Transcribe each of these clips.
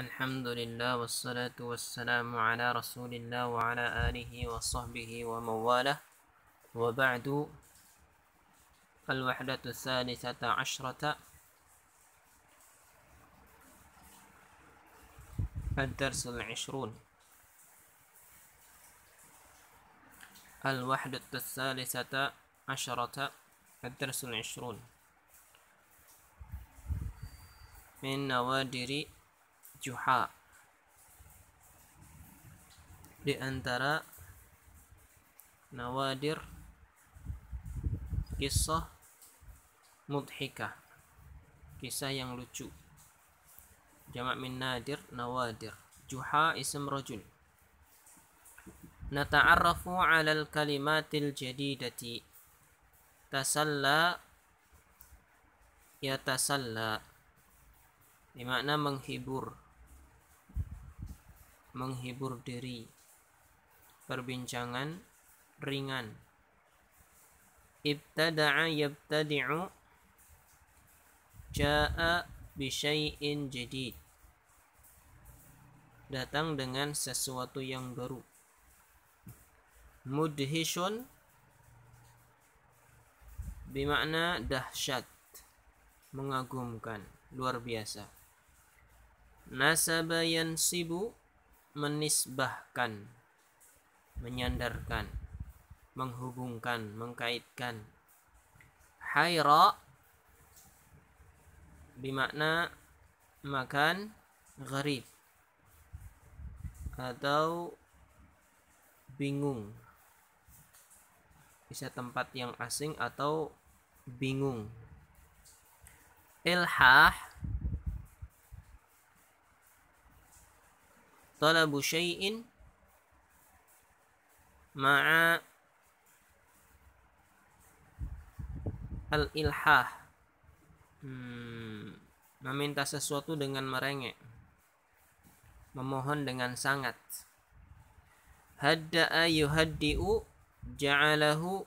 الحمد لله والصلاة والسلام على رسول الله وعلى آله وصحبه ومواله وبعد الوحدة الثالثة عشرة الدرس العشرون الوحدة الثالثة عشرة الدرس العشرون من نوادر Juha di antara nawadir kisah mudhika kisah yang lucu jamak min nadir nawadir juha ism rajul nata'arrafu 'ala al-kalimatil jadidati tasalla ya tasalla, dimakna menghibur menghibur diri. Perbincangan ringan. Ibtada'a yabtadi'u ja'a bisyai'in jadid. Datang dengan sesuatu yang baru. Mudhishun bimakna dahsyat, mengagumkan, luar biasa. nasabayan yansibu menisbahkan, menyandarkan, menghubungkan, mengkaitkan. Haira dimakna makan gharib atau bingung bisa tempat yang asing atau bingung ilhah talabu syai'in ma'a al-ilhah hmm, meminta sesuatu dengan merengek memohon dengan sangat hadda'a yuhaddi'u ja'alahu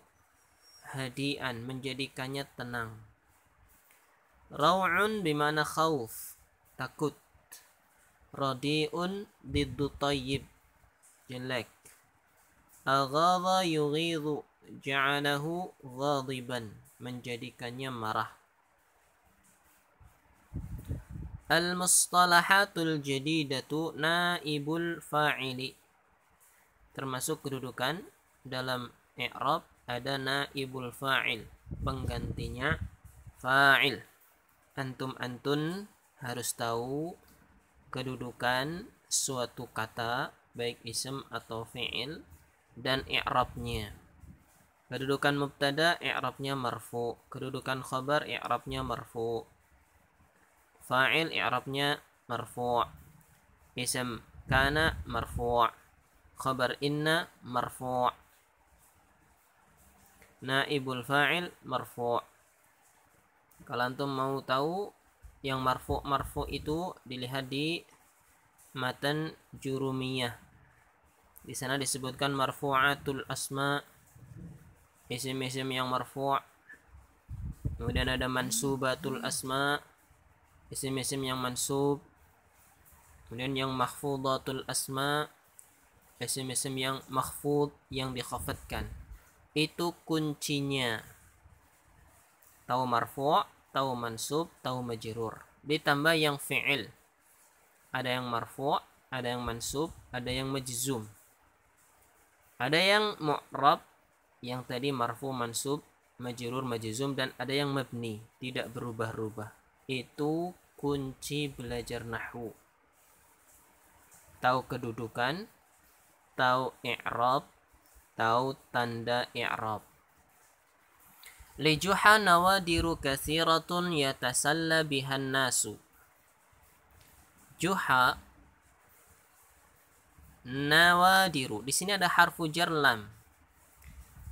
hadian menjadikannya tenang raw'un bimana khawf takut Radiun diddu tayyib jelek. Aghadha yughidhu ja'alahu ghadiban menjadikannya marah. Al-mustalahatul jadidatu naibul fa'ili termasuk kedudukan dalam i'rab ada naibul fa'il penggantinya fa'il antum antun harus tahu kedudukan suatu kata baik isim atau fi'il dan i'rabnya. Kedudukan mubtada i'rabnya marfu, kedudukan khabar i'rabnya marfu. Fa'il i'rabnya marfu. Isim kana marfu. Khabar inna marfu. Naibul fa'il marfu. Kalau antum mau tahu yang marfu marfu itu dilihat di matan jurumiyah di sana disebutkan marfu'atul asma isim-isim yang marfu' kemudian ada mansubatul asma isim-isim yang mansub kemudian yang mahfudatul asma isim-isim yang mahfud yang dikhafatkan itu kuncinya tahu marfu' tahu mansub, tahu majrur. Ditambah yang fi'il. Ada yang marfu', ada yang mansub, ada yang majzum. Ada yang mu'rab yang tadi marfu, mansub, majrur, majzum dan ada yang mabni, tidak berubah-ubah. Itu kunci belajar nahwu. Tahu kedudukan, tahu i'rab, tahu tanda i'rab. Lijuha nawadiru kathiratun yatasalla bihan nasu. Juha nawadiru. Di sini ada harfu jarlam.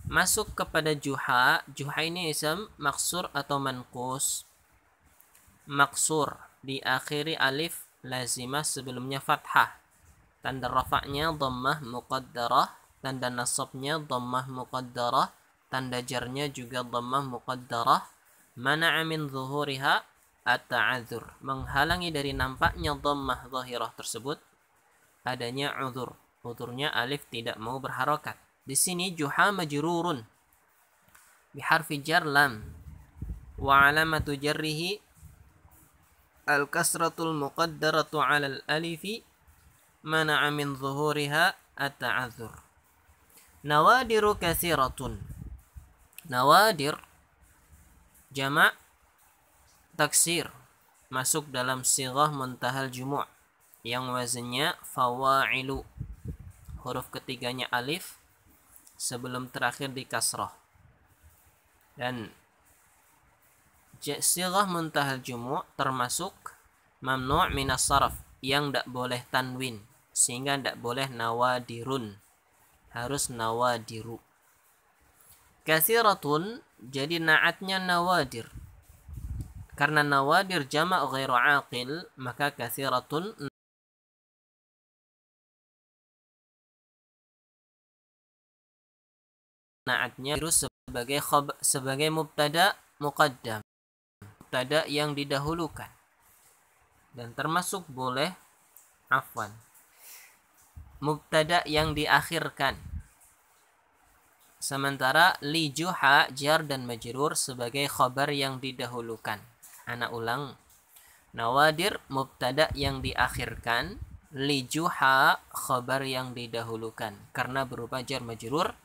Masuk kepada juha. Juha ini ism maksur atau mankus. Maksur diakhiri alif lazimah sebelumnya fathah. Tanda rafaknya dhammah muqaddarah. Tanda nasabnya dhammah muqaddarah tanda jarnya juga dhammah muqaddarah mana'a min zuhuriha at-ta'adzur menghalangi dari nampaknya dhammah zahirah tersebut adanya uzur uzurnya alif tidak mau berharokat di sini juha majrurun biharfi jar lam wa alamatu jarrihi al-kasratul muqaddaratu 'ala al-alifi mana'a min zuhuriha at-ta'adzur nawadiru kasiratun nawadir jamak taksir masuk dalam sirah muntahal jumu' yang wazannya fawailu huruf ketiganya alif sebelum terakhir di kasrah dan sirah muntahal jumu' termasuk mamnu' minas saraf yang tidak boleh tanwin sehingga tidak boleh nawadirun harus nawadiru kasiratun jadi naatnya nawadir. Karena nawadir jamak ghairu aqil, maka kasiratun naatnya virus sebagai khob, sebagai mubtada muqaddam. Mubtada yang didahulukan. Dan termasuk boleh afwan. Mubtada yang diakhirkan Sementara li juha jar dan majrur sebagai khobar yang didahulukan. Ana ulang. Nawadir mubtada yang diakhirkan, li juha khobar yang didahulukan karena berupa jar majrur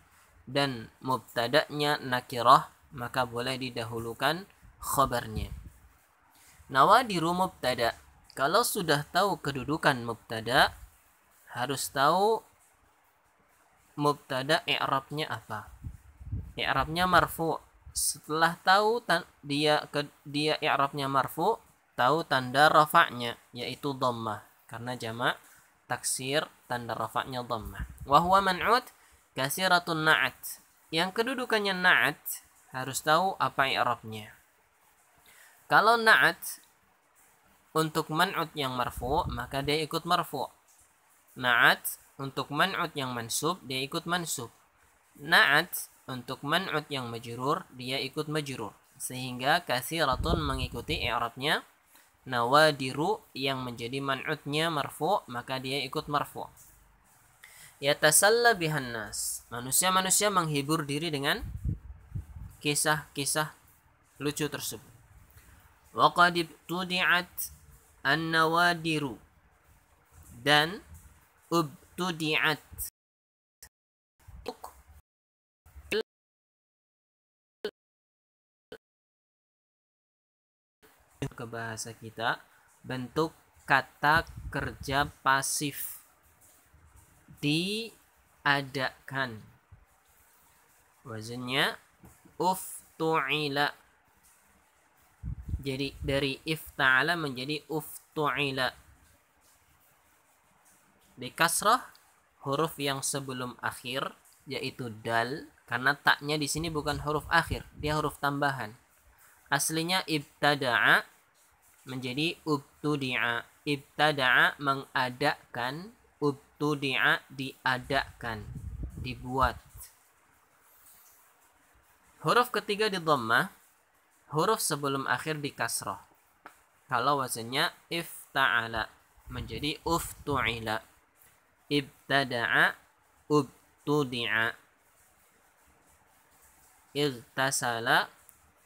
dan mubtada'nya nakirah maka boleh didahulukan khobarnya. Nawadiru mubtada. Kalau sudah tahu kedudukan mubtada, harus tahu mubtada i'rabnya apa i'rabnya marfu setelah tahu tan dia ke dia i'rabnya marfu tahu tanda rafa'nya yaitu dhammah karena jamak taksir tanda rafa'nya dhammah wa huwa man'ut kasiratun na'at yang kedudukannya na'at harus tahu apa i'rabnya kalau na'at untuk man'ut yang marfu maka dia ikut marfu na'at untuk man'ut yang mansub dia ikut mansub. Na'at untuk man'ut yang majrur dia ikut majrur. Sehingga kasiratun mengikuti i'rabnya. Nawadiru yang menjadi man'utnya marfu maka dia ikut marfu. Yatasalla bihan nas. Manusia-manusia menghibur diri dengan kisah-kisah lucu tersebut. Waqad tudi'at an-nawadiru dan ub tudiat ke bahasa kita bentuk kata kerja pasif diadakan wazannya tu'ila jadi dari ifta'ala menjadi tu'ila di kasroh huruf yang sebelum akhir yaitu dal karena taknya di sini bukan huruf akhir dia huruf tambahan aslinya ibtada'a menjadi ubtudi'a ibtada'a mengadakan ubtudi'a diadakan dibuat huruf ketiga di dhammah huruf sebelum akhir di kasroh kalau if ifta'ala menjadi uftu'ila ibtada'a ubtudi'a irtasala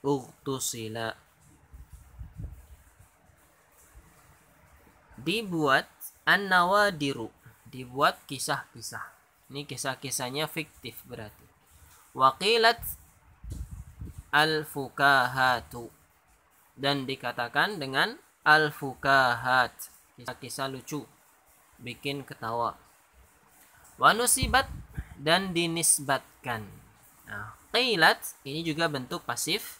urtusila dibuat an-nawadiru dibuat kisah-kisah ini kisah-kisahnya fiktif berarti wakilat al dan dikatakan dengan al kisah-kisah lucu bikin ketawa wanusibat dan dinisbatkan nah, qilat ini juga bentuk pasif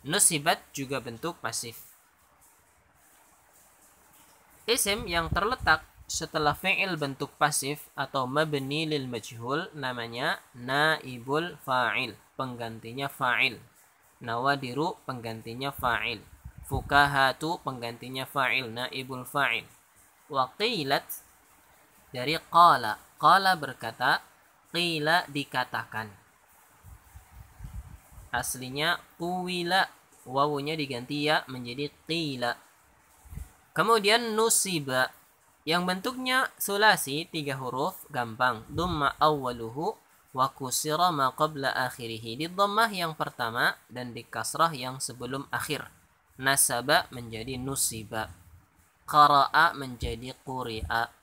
nusibat juga bentuk pasif isim yang terletak setelah fi'il bentuk pasif atau mabni lil majhul namanya naibul fa'il penggantinya fa'il nawadiru penggantinya fa'il fukahatu penggantinya fa'il naibul fa'il qilat dari qala Qala berkata, qila dikatakan. Aslinya kuwila, wawunya diganti ya menjadi qila. Kemudian nusiba, yang bentuknya sulasi tiga huruf gampang. Dumma awaluhu wa kusira ma qabla akhirih. Di dhammah yang pertama dan di kasrah yang sebelum akhir. Nasaba menjadi nusiba. Qara'a menjadi quri'a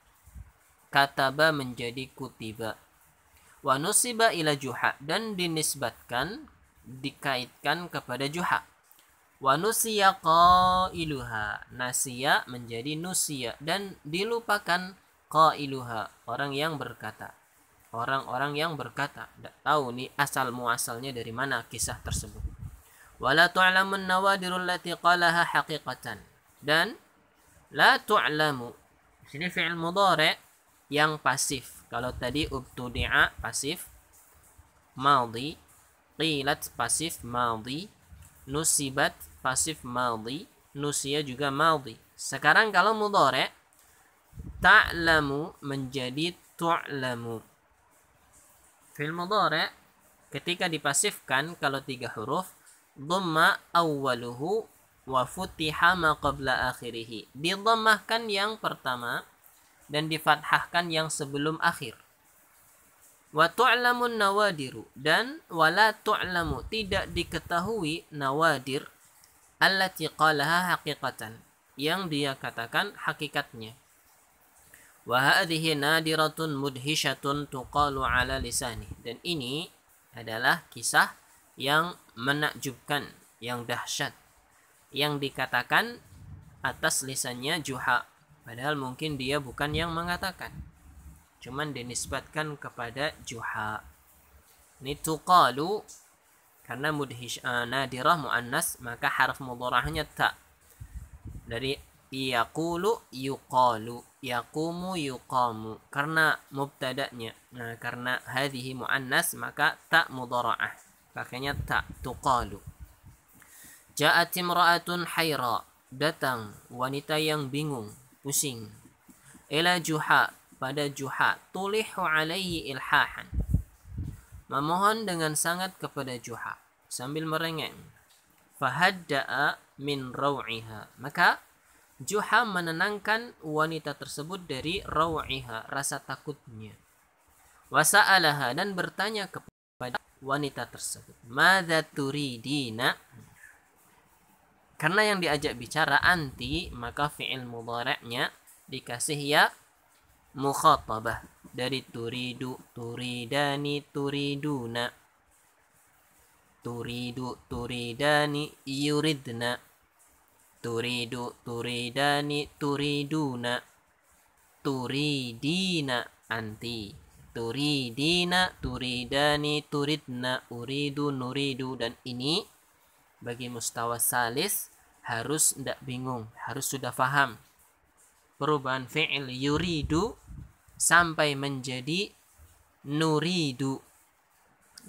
kataba menjadi kutiba wa nusiba ila juha dan dinisbatkan dikaitkan kepada juha wa nusiya qailuha nasiya menjadi nusiya dan dilupakan qailuha orang yang berkata orang-orang yang berkata tidak tahu nih asal muasalnya dari mana kisah tersebut wala tu'lamun nawadirul lati qalaha haqiqatan dan la tu'lamu sini fi'il mudhari' yang pasif. Kalau tadi ubtudi'a pasif madhi, qilat pasif madhi, nusibat pasif madhi, nusia juga madhi. Sekarang kalau mudhari ta'lamu menjadi tu'lamu. Fil mudhari ketika dipasifkan kalau tiga huruf dhamma awwaluhu wa futiha ma qabla akhirih. Didhammahkan yang pertama dan difathahkan yang sebelum akhir. Wa tu'lamun nawadiru dan wala tu'lamu tidak diketahui nawadir allati qalaha haqiqatan yang dia katakan hakikatnya. Wa hadhihi nadiratun mudhishatun tuqalu ala lisani dan ini adalah kisah yang menakjubkan, yang dahsyat yang dikatakan atas lisannya Juha Padahal mungkin dia bukan yang mengatakan. Cuman dinisbatkan kepada juha. Ini tuqalu karena mudhish uh, nadirah muannas maka harf mudorahnya ta. Dari yaqulu yuqalu yaqumu yuqamu karena mubtada'nya nah karena hadhihi muannas maka ta mudorah, pakainya ta tuqalu ja'at imra'atun hayra datang wanita yang bingung pusing ila juha pada juha tulihu alaihi ilhahan memohon dengan sangat kepada juha sambil merengek fahadda'a min raw'iha maka juha menenangkan wanita tersebut dari raw'iha rasa takutnya wasa'alaha dan bertanya kepada wanita tersebut madza turidina karena yang diajak bicara anti, maka fi'il mudhari'nya dikasih ya mukhatabah dari turidu, turidani, turiduna. Turidu, turidani, yuridna. Turidu, turidani, turiduna. Turidina anti. Turidina, turidani, turidna, uridu, nuridu dan ini bagi mustawa salis harus tidak bingung, harus sudah faham Perubahan fi'il yuridu sampai menjadi nuridu.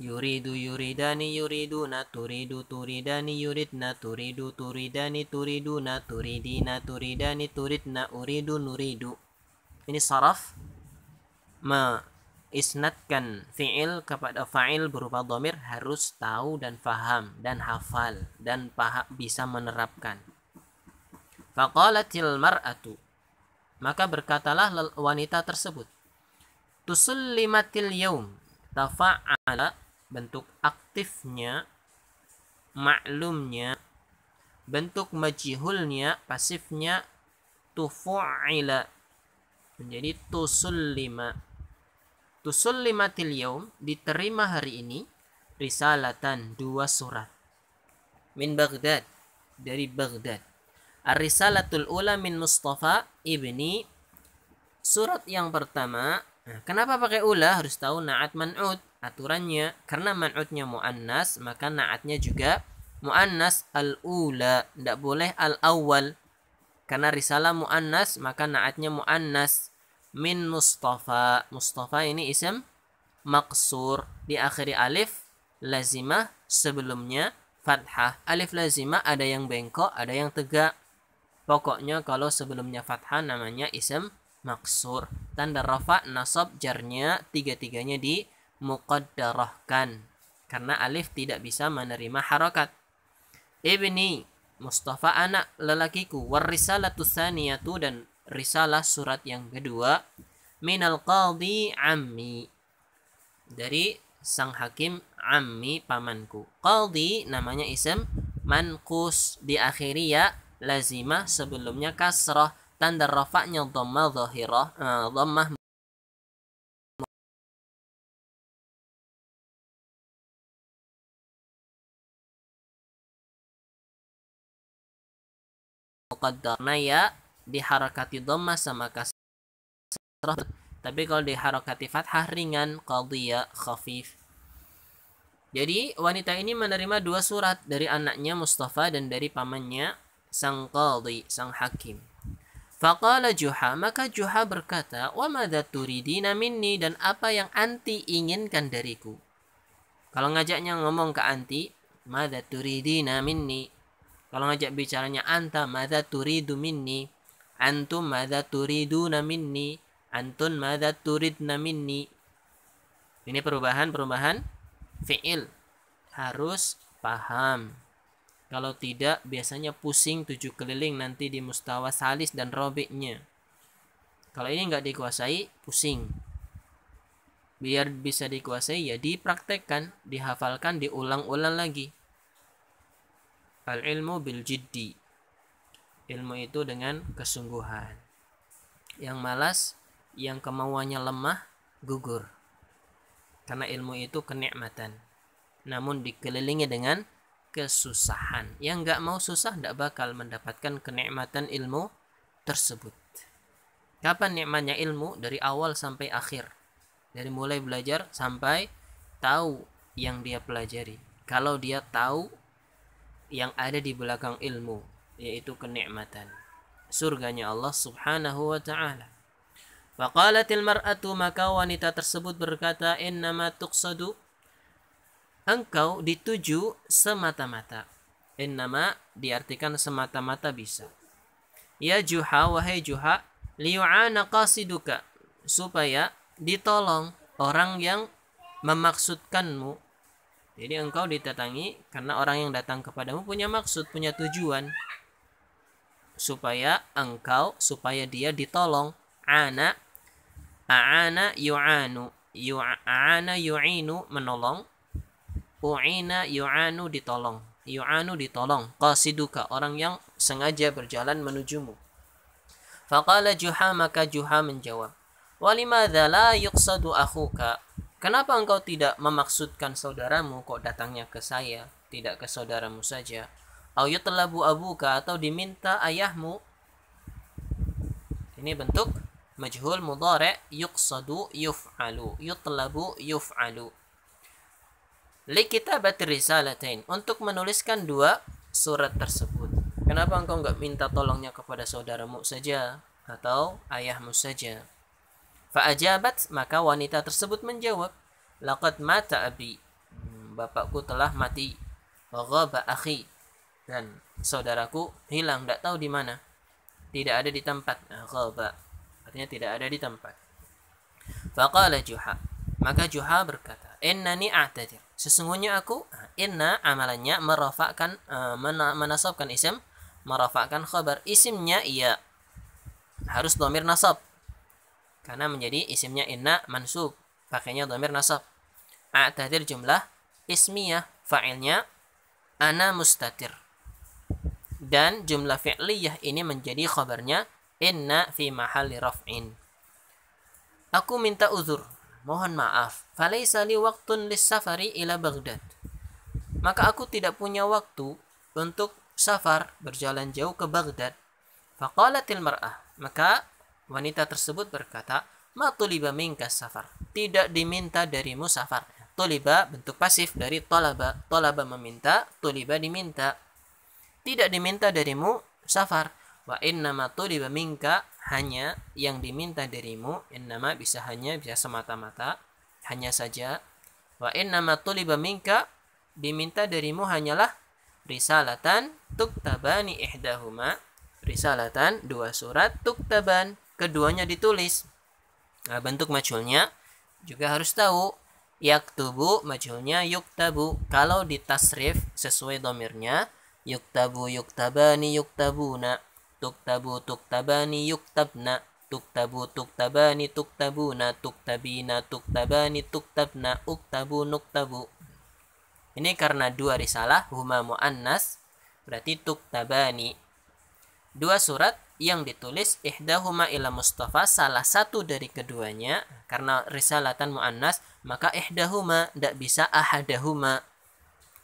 Yuridu yuridani yuridu naturidu turidani yuridna turidu turidani turidu naturidina turidani turidna uridu nuridu. Ini saraf ma isnatkan fi'il kepada fa'il berupa domir harus tahu dan faham dan hafal dan paham, bisa menerapkan. Faqalatil mar'atu maka berkatalah wanita tersebut tusullimatil yaum tafa'ala bentuk aktifnya maklumnya bentuk majihulnya pasifnya tufu'ila menjadi tusullima lima yaum diterima hari ini risalatan dua surat min Baghdad dari Baghdad Ar-Risalatul Ula min Mustafa Ibni surat yang pertama nah, kenapa pakai ula harus tahu naat man'ud aturannya karena man'udnya mu'annas maka naatnya juga mu'annas al-ula tidak boleh al-awwal karena risalah mu'annas maka naatnya mu'annas min Mustafa. Mustafa ini isim maksur di akhir alif lazimah sebelumnya fathah. Alif lazimah ada yang bengkok, ada yang tegak. Pokoknya kalau sebelumnya fathah namanya isim maksur. Tanda rafa nasab jarnya tiga-tiganya di muqaddarahkan karena alif tidak bisa menerima harokat. Ibni Mustafa anak lelakiku warisalah saniyatu dan risalah surat yang kedua minal qadi ammi dari sang hakim ammi pamanku qadi namanya isim mankus diakhiri ya lazimah sebelumnya kasroh tanda rafa'nya dhamma zahirah uh, eh, dhammah muqaddarna ya diharakati dhamma sama kasrah tapi kalau diharakati fathah ringan qadhiya khafif jadi wanita ini menerima dua surat dari anaknya Mustafa dan dari pamannya sang qadhi, sang hakim. Faqala Juha, maka Juha berkata, "Wa madza turidina minni dan apa yang anti inginkan dariku?" Kalau ngajaknya ngomong ke anti, "Madza turidina minni?" Kalau ngajak bicaranya anta, "Madza turidu minni?" antum madza turidu minni antun madza turid minni ini perubahan-perubahan fi'il harus paham kalau tidak biasanya pusing tujuh keliling nanti di mustawa salis dan robiknya kalau ini nggak dikuasai pusing biar bisa dikuasai ya dipraktekkan dihafalkan diulang-ulang lagi al ilmu bil jiddi ilmu itu dengan kesungguhan. Yang malas, yang kemauannya lemah, gugur. Karena ilmu itu kenikmatan. Namun dikelilingi dengan kesusahan. Yang nggak mau susah tidak bakal mendapatkan kenikmatan ilmu tersebut. Kapan nikmatnya ilmu? Dari awal sampai akhir. Dari mulai belajar sampai tahu yang dia pelajari. Kalau dia tahu yang ada di belakang ilmu, yaitu kenikmatan surganya Allah Subhanahu wa taala Faqalatil mar'atu maka wanita tersebut berkata innama tuqsadu engkau dituju semata-mata innama diartikan semata-mata bisa ya juha wahai juha liyu'ana qasiduka supaya ditolong orang yang memaksudkanmu jadi engkau ditatangi karena orang yang datang kepadamu punya maksud, punya tujuan supaya engkau supaya dia ditolong ana aana yu'anu yu'ana yu'inu menolong u'ina yu'anu ditolong yu'anu ditolong qasiduka orang yang sengaja berjalan menujumu faqala juha maka juha menjawab walimadza la yuqsadu akhuka kenapa engkau tidak memaksudkan saudaramu kok datangnya ke saya tidak ke saudaramu saja au yutlabu abuka atau diminta ayahmu ini bentuk majhul mudhari yuqsadu yuf'alu yutlabu yuf'alu li kitabat risalatain untuk menuliskan dua surat tersebut kenapa engkau enggak minta tolongnya kepada saudaramu saja atau ayahmu saja fa'ajabat maka wanita tersebut menjawab laqad mata abi hmm, bapakku telah mati wa ghaba akhi dan saudaraku hilang tidak tahu di mana tidak ada di tempat ah, ghaba artinya tidak ada di tempat faqala juha maka juha berkata innani a'tadir sesungguhnya aku ah, inna amalannya merafakan ah, menasabkan isim merafakan khabar isimnya iya harus domir nasab karena menjadi isimnya inna mansub pakainya domir nasab a'tadir jumlah ismiyah fa'ilnya ana mustatir dan jumlah fi'liyah ini menjadi khabarnya inna fi mahalli raf'in. Aku minta uzur, mohon maaf. falaysa li waqtun lis-safari ila Baghdad. Maka aku tidak punya waktu untuk safar berjalan jauh ke Baghdad. Faqalatil mar'ah. Maka wanita tersebut berkata, "Ma tuliba minka safar." Tidak diminta darimu safar. Tuliba bentuk pasif dari tolaba. Tolaba meminta, tuliba diminta tidak diminta darimu safar wa innama tuliba minka hanya yang diminta darimu innama bisa hanya bisa semata-mata hanya saja wa innama tuliba minka diminta darimu hanyalah risalatan tuktabani ihdahuma risalatan dua surat tuktaban keduanya ditulis nah, bentuk majulnya juga harus tahu yaktubu majulnya yuktabu kalau ditasrif sesuai domirnya yuktabu yuktabani yuktabuna tuktabu tuktabani yuktabna tuktabu tuktabani tuktabuna tuktabina tuktabani tuktabna uktabu nuktabu ini karena dua risalah huma muannas berarti tuktabani dua surat yang ditulis ihdahuma ila Mustafa salah satu dari keduanya karena risalatan muannas maka ihdahuma tidak bisa ahadahuma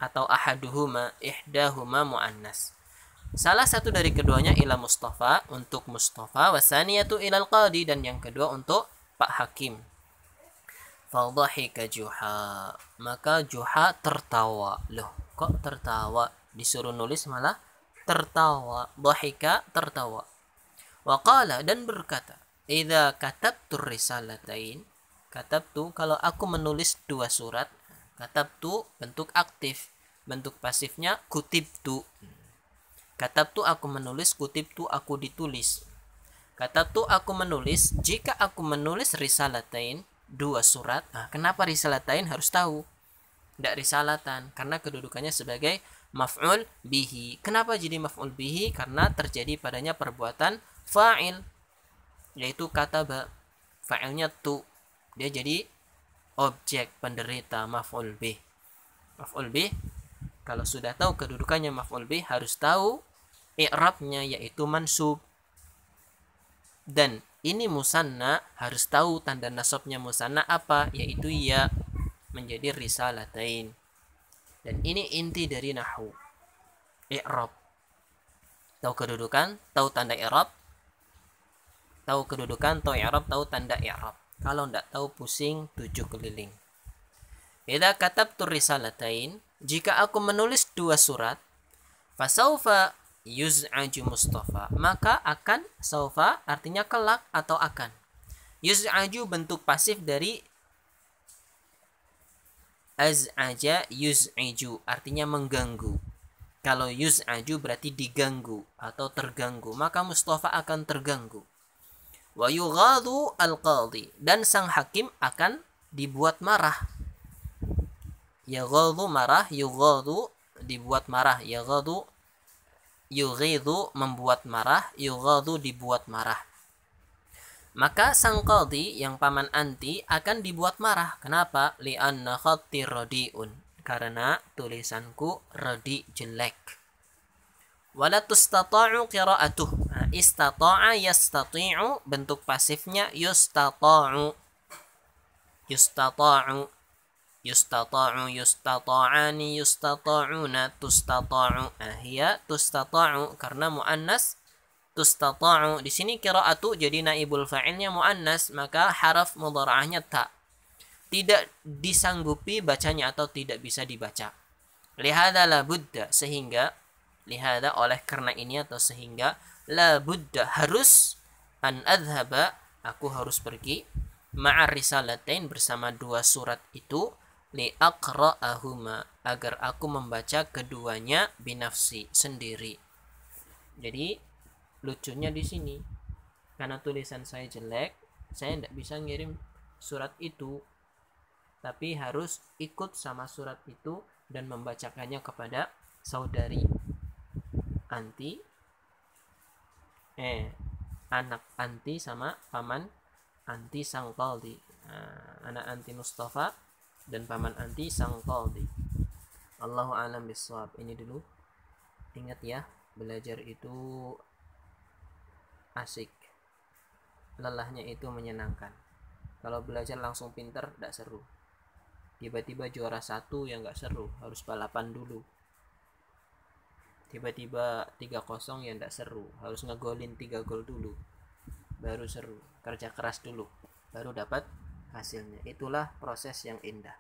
atau ahaduhuma ihdahuma mu'annas. Salah satu dari keduanya ila Mustafa untuk Mustafa wasaniyatu ilal qadi dan yang kedua untuk Pak Hakim. Fadhahika Juha. Maka Juha tertawa. Loh, kok tertawa? Disuruh nulis malah tertawa. Dhahika tertawa. Waqala dan berkata, "Idza katabtu risalatain, katabtu kalau aku menulis dua surat katab tu bentuk aktif bentuk pasifnya kutip tu katab tu aku menulis kutip tu aku ditulis katab tu aku menulis jika aku menulis risalatain dua surat nah, kenapa risalatain harus tahu tidak risalatan karena kedudukannya sebagai maf'ul bihi. Kenapa jadi maf'ul bihi? Karena terjadi padanya perbuatan fa'il yaitu kata ba. Fa'ilnya tu. Dia jadi objek penderita maf'ul bih. Maf'ul bih kalau sudah tahu kedudukannya maf'ul bih harus tahu i'rabnya yaitu mansub. Dan ini musanna harus tahu tanda nasabnya musanna apa yaitu ya menjadi risalatain. Dan ini inti dari nahu I'rab. Tahu kedudukan, tahu tanda i'rab, tahu kedudukan, tahu i'rab, tahu tanda i'rab kalau tidak tahu pusing tujuh keliling. Ida katab turisalatain, jika aku menulis dua surat, fasaufa yuz'aju Mustafa, maka akan saufa artinya kelak atau akan. Yuz'aju bentuk pasif dari az az'aja yuz'iju artinya mengganggu. Kalau yuz'aju berarti diganggu atau terganggu, maka Mustafa akan terganggu wa yughadhu al-qadhi dan sang hakim akan dibuat marah yaghadhu marah yughadhu dibuat marah yaghadhu yughidhu membuat marah yughadhu dibuat marah maka sang qadhi yang paman anti akan dibuat marah kenapa li'anna khatti radiun karena tulisanku radi jelek wala tustata'u qira'atuh nah, istata'a yastati'u bentuk pasifnya yustata'u yustata'u yustata'u yustata'ani yustata'una tustata'u ahya tustata'u karena muannas tustata'u di sini qira'atu jadi naibul fa'ilnya muannas maka haraf mudhara'ahnya ta tidak disanggupi bacanya atau tidak bisa dibaca lihadalah buddha sehingga lihada oleh karena ini atau sehingga la Buddha harus an adhaba aku harus pergi ma'arisalatain bersama dua surat itu ahuma agar aku membaca keduanya binafsi sendiri. Jadi lucunya di sini karena tulisan saya jelek, saya tidak bisa ngirim surat itu tapi harus ikut sama surat itu dan membacakannya kepada saudari anti eh anak anti sama paman anti sang kaldi nah, anak anti Mustafa dan paman anti sang kaldi Allahu alam biswab ini dulu ingat ya belajar itu asik lelahnya itu menyenangkan kalau belajar langsung pinter tidak seru tiba-tiba juara satu yang nggak seru harus balapan dulu tiba-tiba 3-0 ya ndak seru harus ngegolin 3 gol dulu baru seru kerja keras dulu baru dapat hasilnya itulah proses yang indah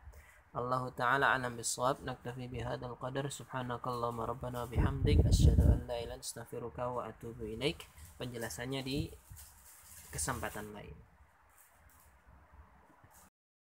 Allah Ta'ala alam bisawab naktafi bihadal qadar subhanakallahumma rabbana bihamdik asyadu an la ilan wa atubu ilaik penjelasannya di kesempatan lain